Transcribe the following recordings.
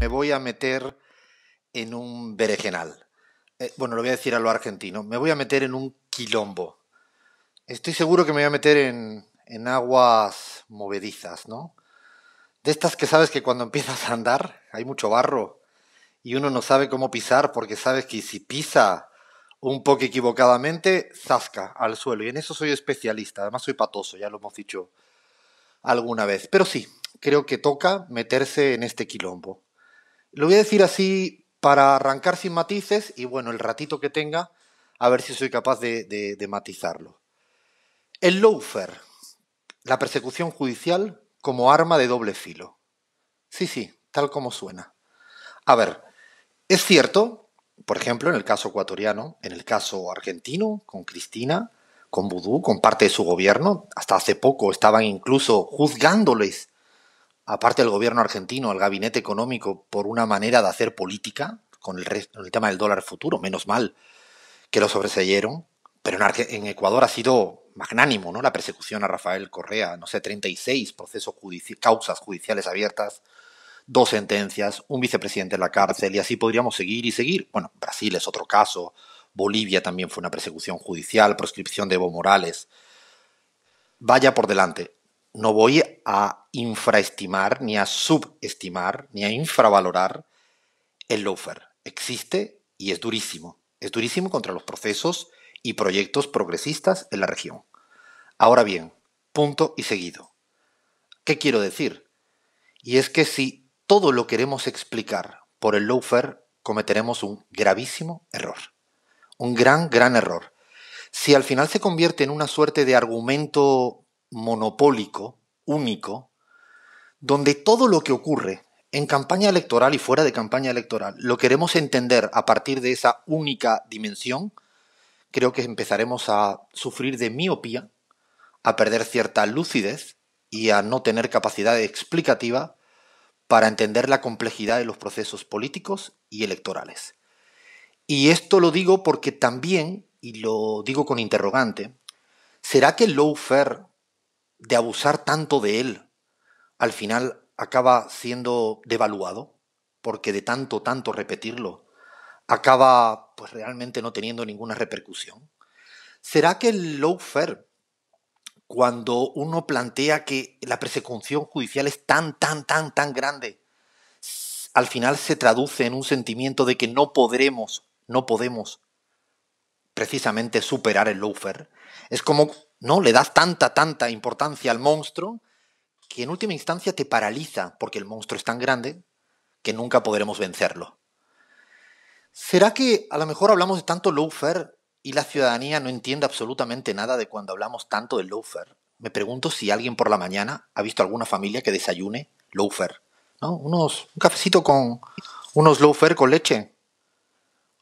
me voy a meter en un berejenal. Eh, bueno, lo voy a decir a lo argentino. Me voy a meter en un quilombo. Estoy seguro que me voy a meter en, en aguas movedizas, ¿no? De estas que sabes que cuando empiezas a andar hay mucho barro y uno no sabe cómo pisar porque sabes que si pisa un poco equivocadamente, zasca al suelo. Y en eso soy especialista, además soy patoso, ya lo hemos dicho alguna vez. Pero sí, creo que toca meterse en este quilombo. Lo voy a decir así para arrancar sin matices y bueno, el ratito que tenga, a ver si soy capaz de, matizarlo. El loafer, la persecución judicial como arma de doble filo. Sí, sí, tal como suena. A ver, es cierto, por ejemplo, en el caso ecuatoriano, en el caso argentino, con Cristina, con Vudú, con parte de su gobierno, hasta hace poco estaban incluso juzgándoles aparte el gobierno argentino, el gabinete económico, por una manera de hacer política con el, tema del dólar futuro, menos mal que lo sobreseyeron, pero en, Ecuador ha sido magnánimo, ¿no? La persecución a Rafael Correa, no sé, 36 procesos causas judiciales abiertas, dos sentencias, un vicepresidente en la cárcel y así podríamos seguir y seguir. Bueno, Brasil es otro caso, Bolivia también fue una persecución judicial, proscripción de Evo Morales. Vaya por delante no voy a infraestimar, ni a subestimar, ni a infravalorar el loafer. Existe y es durísimo. Es durísimo contra los procesos y proyectos progresistas en la región. Ahora bien, punto y seguido. ¿Qué quiero decir? Y es que si todo lo queremos explicar por el loafer, cometeremos un gravísimo error. Un gran, gran error. Si al final se convierte en una suerte de argumento monopólico, único, donde todo lo que ocurre en campaña electoral y fuera de campaña electoral lo queremos entender a partir de esa única dimensión, creo que empezaremos a sufrir de miopía, a perder cierta lucidez y a no tener capacidad explicativa para entender la complejidad de los procesos políticos y electorales. Y esto lo digo porque también, y lo digo con interrogante, ¿será que el lawfare de abusar tanto de él, al final acaba siendo devaluado, porque de tanto, tanto repetirlo, acaba pues realmente no teniendo ninguna repercusión. ¿Será que el lawfare, cuando uno plantea que la persecución judicial es tan, tan, tan, tan grande, al final se traduce en un sentimiento de que no podremos, no podemos precisamente superar el lawfare? Es como ¿no? Le das tanta, tanta importancia al monstruo que en última instancia te paraliza, porque el monstruo es tan grande que nunca podremos vencerlo. ¿Será que a lo mejor hablamos de tanto loafer y la ciudadanía no entiende absolutamente nada de cuando hablamos tanto de loafer? Me pregunto si alguien por la mañana ha visto alguna familia que desayune loafer. ¿no? Unos, un cafecito con unos loafer con leche.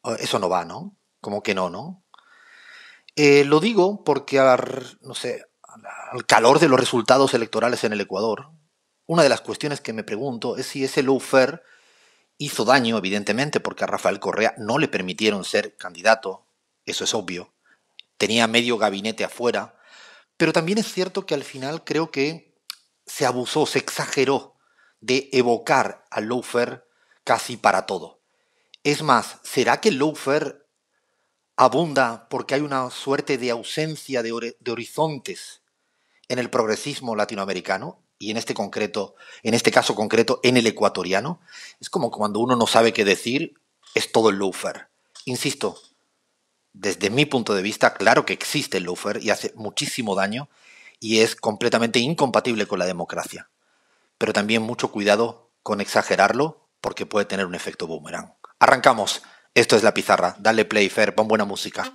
Oh, eso no va, ¿no? Como que no, ¿no? Eh, lo digo porque, al, no sé, al calor de los resultados electorales en el Ecuador, una de las cuestiones que me pregunto es si ese loufer hizo daño, evidentemente, porque a Rafael Correa no le permitieron ser candidato, eso es obvio. Tenía medio gabinete afuera, pero también es cierto que al final creo que se abusó, se exageró de evocar al loufer casi para todo. Es más, ¿será que el abunda porque hay una suerte de ausencia de, horizontes en el progresismo latinoamericano y en este concreto, en este caso concreto, en el ecuatoriano, es como cuando uno no sabe qué decir, es todo el loafer. Insisto, desde mi punto de vista, claro que existe el loafer y hace muchísimo daño y es completamente incompatible con la democracia. Pero también mucho cuidado con exagerarlo porque puede tener un efecto boomerang. Arrancamos. Esto es La Pizarra. Dale play, Fer, pon buena música.